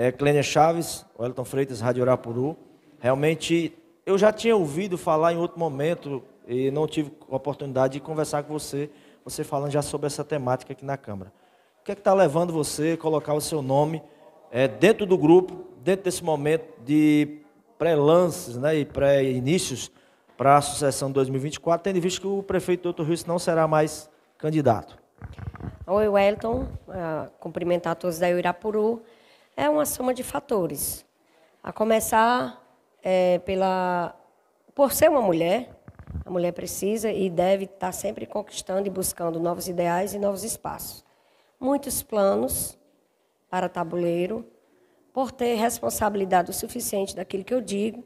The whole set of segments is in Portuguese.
é, Clênia Chaves, Wellington Freitas, Rádio Urapuru. Realmente, eu já tinha ouvido falar em outro momento e não tive a oportunidade de conversar com você, você falando já sobre essa temática aqui na Câmara. O que é que está levando você a colocar o seu nome é, dentro do grupo, dentro desse momento de pré-lances né, e pré-inícios para a sucessão 2024, tendo visto que o prefeito Doutor Rios não será mais candidato? Oi, Wellington. Uh, cumprimentar a todos da Irapuru. É uma soma de fatores. A começar é, pela, por ser uma mulher, a mulher precisa e deve estar sempre conquistando e buscando novos ideais e novos espaços. Muitos planos para tabuleiro, por ter responsabilidade o suficiente daquilo que eu digo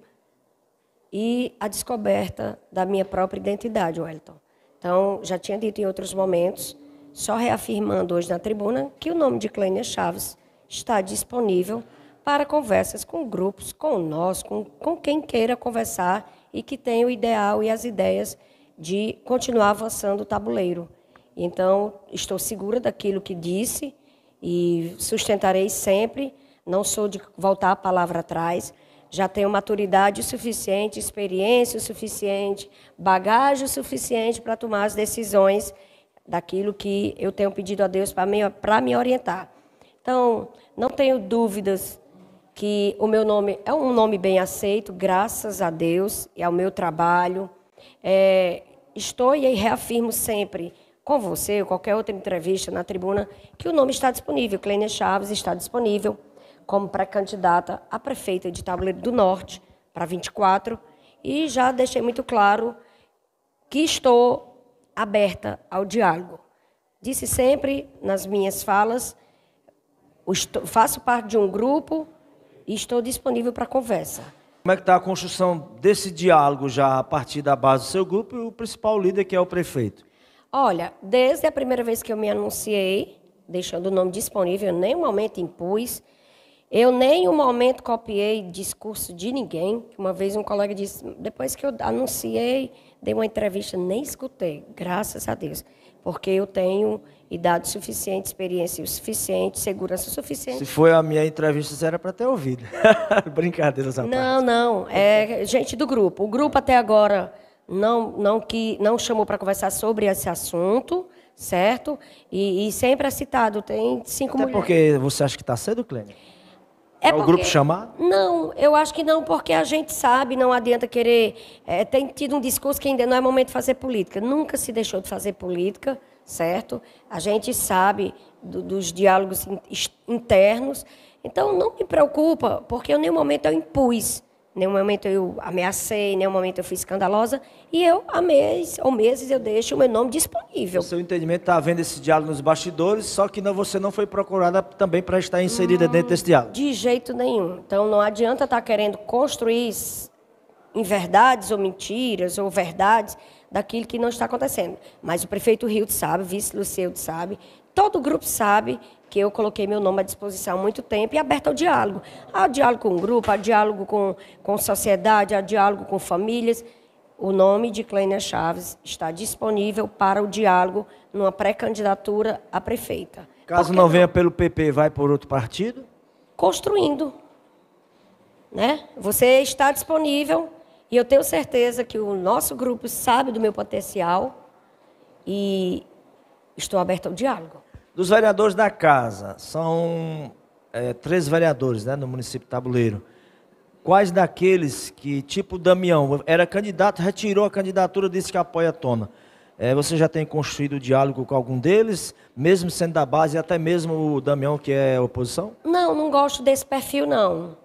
e a descoberta da minha própria identidade, Wellington. Então, já tinha dito em outros momentos, só reafirmando hoje na tribuna, que o nome de Clênia Chaves está disponível para conversas com grupos, com nós, com, com quem queira conversar e que tenha o ideal e as ideias de continuar avançando o tabuleiro. Então, estou segura daquilo que disse e sustentarei sempre, não sou de voltar a palavra atrás. Já tenho maturidade suficiente, experiência suficiente, bagagem suficiente para tomar as decisões daquilo que eu tenho pedido a Deus para me, me orientar. Então, não tenho dúvidas que o meu nome é um nome bem aceito, graças a Deus e ao meu trabalho. É, estou e reafirmo sempre com você ou qualquer outra entrevista na tribuna que o nome está disponível. Clênia Chaves está disponível como pré-candidata a prefeita de Tabuleiro do Norte para 24 e já deixei muito claro que estou aberta ao diálogo. Disse sempre nas minhas falas Estou, faço parte de um grupo e estou disponível para conversa. Como é que está a construção desse diálogo já a partir da base do seu grupo e o principal líder que é o prefeito? Olha, desde a primeira vez que eu me anunciei, deixando o nome disponível, eu nem um momento impus, eu nem um momento copiei discurso de ninguém. Uma vez um colega disse, depois que eu anunciei, dei uma entrevista, nem escutei, graças a Deus porque eu tenho idade suficiente, experiência suficiente, segurança suficiente. Se foi a minha entrevista, era para ter ouvido. Brincadeira essa Não, não. É gente do grupo. O grupo até agora não, não, que, não chamou para conversar sobre esse assunto, certo? E, e, sempre é citado, tem cinco até mulheres. porque você acha que está cedo, Clênio? É, é, o porque... grupo chamar? Não, eu acho que não, porque a gente sabe, não adianta querer. É, tem tido um discurso que ainda não é momento de fazer política. Nunca se deixou de fazer política, certo? A gente sabe do, dos diálogos internos. Então, não me preocupa, porque em nenhum momento eu impus Nenhum momento eu ameacei, nenhum momento eu fui escandalosa. E eu, há mês ou meses, eu deixo o meu nome disponível. O seu entendimento está havendo esse diálogo nos bastidores, só que não, você não foi procurada também para estar inserida hum, dentro desse diálogo. De jeito nenhum. Então não adianta estar tá querendo construir em verdades ou mentiras ou verdades daquilo que não está acontecendo. Mas o prefeito Rio sabe, o vice Luceu sabe, Todo grupo sabe que eu coloquei meu nome à disposição há muito tempo e aberta ao diálogo. Há diálogo com o grupo, há diálogo com, com sociedade, há diálogo com famílias. O nome de Clênia Chaves está disponível para o diálogo numa pré-candidatura à prefeita. Caso não, não venha pelo PP, vai por outro partido? Construindo. Né? Você está disponível e eu tenho certeza que o nosso grupo sabe do meu potencial e Estou aberta ao diálogo. Dos vereadores da casa, são é, três vereadores né, no município Tabuleiro. Quais daqueles que, tipo Damião, era candidato, retirou a candidatura, disse que apoia a tona? É, você já tem construído diálogo com algum deles, mesmo sendo da base, até mesmo o Damião, que é oposição? Não, não gosto desse perfil, não.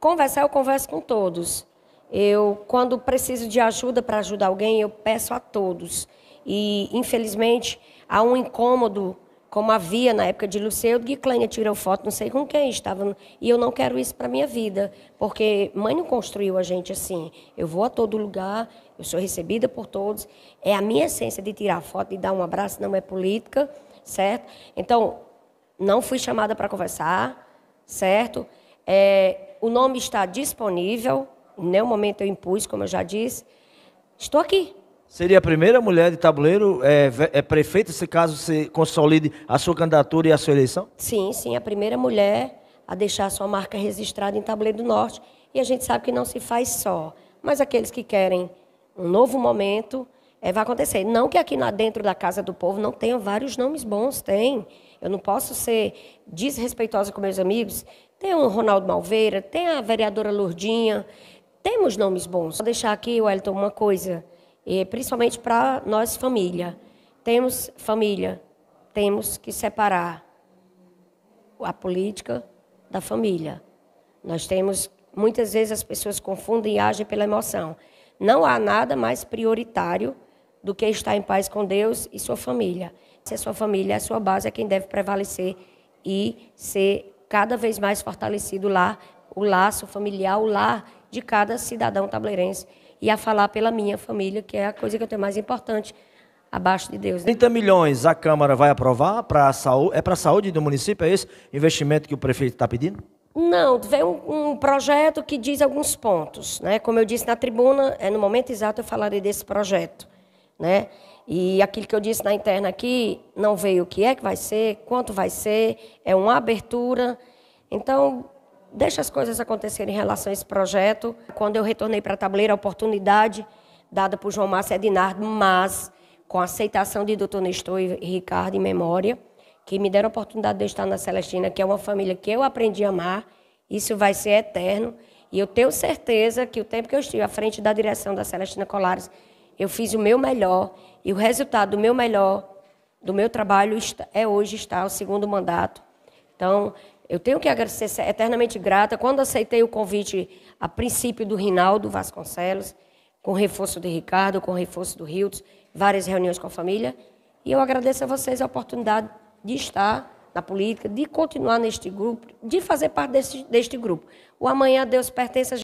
Conversar, eu converso com todos. Eu, quando preciso de ajuda para ajudar alguém, eu peço a todos. E, infelizmente, há um incômodo, como havia na época de Luceu, que Clênia tirou foto não sei com quem estava. E eu não quero isso para a minha vida, porque mãe não construiu a gente assim. Eu vou a todo lugar, eu sou recebida por todos. É a minha essência de tirar foto, e dar um abraço, não é política, certo? Então, não fui chamada para conversar, certo? É, o nome está disponível, em nenhum momento eu impus, como eu já disse. Estou aqui. Seria a primeira mulher de tabuleiro é, é prefeita, se caso se consolide a sua candidatura e a sua eleição? Sim, sim, a primeira mulher a deixar a sua marca registrada em Tabuleiro do Norte. E a gente sabe que não se faz só. Mas aqueles que querem um novo momento, é, vai acontecer. Não que aqui na, dentro da Casa do Povo não tenha vários nomes bons, tem. Eu não posso ser desrespeitosa com meus amigos. Tem o Ronaldo Malveira, tem a vereadora Lourdinha. Temos nomes bons. Vou deixar aqui, Wellington, uma coisa e principalmente para nós família. Temos família, temos que separar a política da família. Nós temos muitas vezes as pessoas confundem e agem pela emoção. Não há nada mais prioritário do que estar em paz com Deus e sua família. Se a sua família é a sua base, é quem deve prevalecer e ser cada vez mais fortalecido lá, o laço familiar, o lar de cada cidadão tabuleirense e a falar pela minha família, que é a coisa que eu tenho mais importante abaixo de Deus. 30 né? milhões a Câmara vai aprovar para a saúde, é para a saúde do município, é esse investimento que o prefeito está pedindo? Não, vem um, um, projeto que diz alguns pontos. Né? Como eu disse na tribuna, é no momento exato eu falarei desse projeto. Né? E aquilo que eu disse na interna aqui, não veio o que é que vai ser, quanto vai ser, é uma abertura. Então, deixa as coisas acontecerem em relação a esse projeto. Quando eu retornei para a Tabuleira, a oportunidade dada por João Márcio é Edinardo, mas com a aceitação de doutor Nestor e Ricardo em memória, que me deram a oportunidade de eu estar na Celestina, que é uma família que eu aprendi a amar, isso vai ser eterno. E eu tenho certeza que o tempo que eu estive à frente da direção da Celestina Colares, eu fiz o meu melhor e o resultado do meu melhor, do meu trabalho, é hoje estar o segundo mandato. Então, eu tenho que agradecer ser eternamente grata. Quando aceitei o convite, a princípio, do Rinaldo Vasconcelos, com reforço de Ricardo, com reforço do Hilton, várias reuniões com a família. E eu agradeço a vocês a oportunidade de estar na política, de continuar neste grupo, de fazer parte deste, deste grupo. O amanhã Deus pertence a